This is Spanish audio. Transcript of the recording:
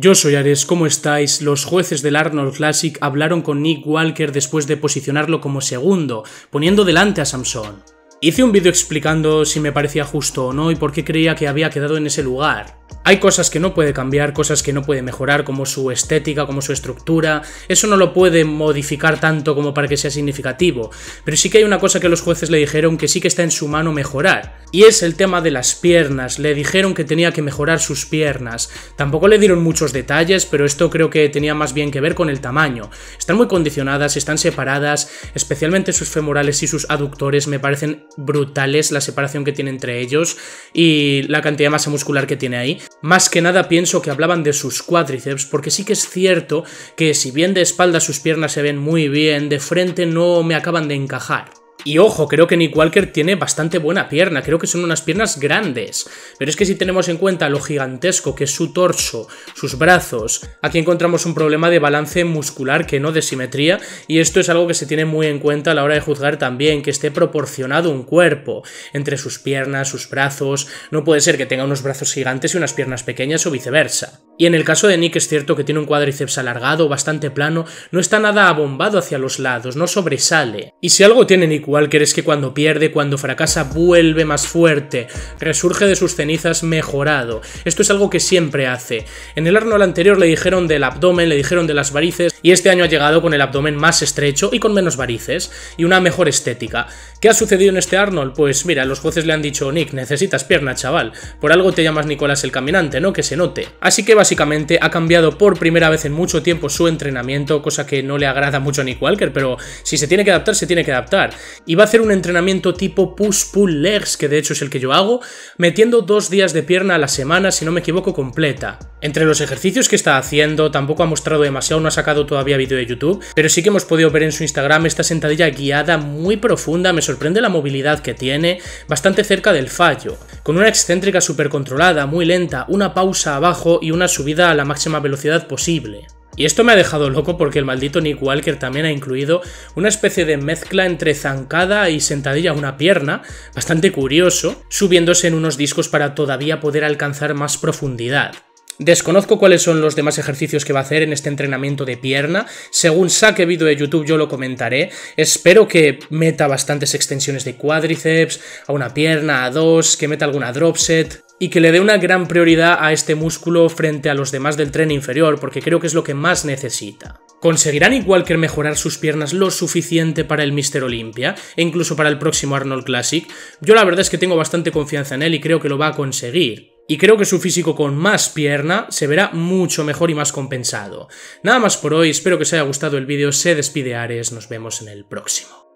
Yo soy Ares, ¿cómo estáis? Los jueces del Arnold Classic hablaron con Nick Walker después de posicionarlo como segundo, poniendo delante a Samson. Hice un vídeo explicando si me parecía justo o no y por qué creía que había quedado en ese lugar. Hay cosas que no puede cambiar, cosas que no puede mejorar, como su estética, como su estructura. Eso no lo puede modificar tanto como para que sea significativo. Pero sí que hay una cosa que los jueces le dijeron que sí que está en su mano mejorar. Y es el tema de las piernas. Le dijeron que tenía que mejorar sus piernas. Tampoco le dieron muchos detalles, pero esto creo que tenía más bien que ver con el tamaño. Están muy condicionadas, están separadas, especialmente sus femorales y sus aductores me parecen brutales la separación que tiene entre ellos y la cantidad de masa muscular que tiene ahí. Más que nada pienso que hablaban de sus cuádriceps, porque sí que es cierto que si bien de espalda sus piernas se ven muy bien, de frente no me acaban de encajar. Y ojo, creo que Nick Walker tiene bastante buena pierna, creo que son unas piernas grandes. Pero es que si tenemos en cuenta lo gigantesco que es su torso, sus brazos, aquí encontramos un problema de balance muscular que no de simetría, y esto es algo que se tiene muy en cuenta a la hora de juzgar también, que esté proporcionado un cuerpo entre sus piernas, sus brazos, no puede ser que tenga unos brazos gigantes y unas piernas pequeñas o viceversa. Y en el caso de Nick es cierto que tiene un cuádriceps alargado, bastante plano, no está nada abombado hacia los lados, no sobresale. Y si algo tiene Nick Walker es que cuando pierde, cuando fracasa, vuelve más fuerte, resurge de sus cenizas mejorado. Esto es algo que siempre hace. En el Arnold anterior le dijeron del abdomen, le dijeron de las varices, y este año ha llegado con el abdomen más estrecho y con menos varices, y una mejor estética. ¿Qué ha sucedido en este Arnold? Pues mira, los jueces le han dicho, Nick, necesitas pierna, chaval. Por algo te llamas Nicolás el Caminante, ¿no? Que se note. Así que va básicamente ha cambiado por primera vez en mucho tiempo su entrenamiento, cosa que no le agrada mucho a Nick Walker, pero si se tiene que adaptar, se tiene que adaptar. Y va a hacer un entrenamiento tipo push-pull legs, que de hecho es el que yo hago, metiendo dos días de pierna a la semana, si no me equivoco, completa. Entre los ejercicios que está haciendo, tampoco ha mostrado demasiado, no ha sacado todavía vídeo de YouTube, pero sí que hemos podido ver en su Instagram esta sentadilla guiada muy profunda, me sorprende la movilidad que tiene, bastante cerca del fallo, con una excéntrica súper controlada, muy lenta, una pausa abajo y una subida a la máxima velocidad posible. Y esto me ha dejado loco porque el maldito Nick Walker también ha incluido una especie de mezcla entre zancada y sentadilla a una pierna, bastante curioso, subiéndose en unos discos para todavía poder alcanzar más profundidad. Desconozco cuáles son los demás ejercicios que va a hacer en este entrenamiento de pierna. Según saque vídeo de YouTube yo lo comentaré. Espero que meta bastantes extensiones de cuádriceps, a una pierna, a dos, que meta alguna drop set, y que le dé una gran prioridad a este músculo frente a los demás del tren inferior, porque creo que es lo que más necesita. ¿Conseguirán igual que mejorar sus piernas lo suficiente para el Mr. Olympia e incluso para el próximo Arnold Classic? Yo la verdad es que tengo bastante confianza en él y creo que lo va a conseguir y creo que su físico con más pierna se verá mucho mejor y más compensado. Nada más por hoy, espero que os haya gustado el vídeo, se despide Ares, nos vemos en el próximo.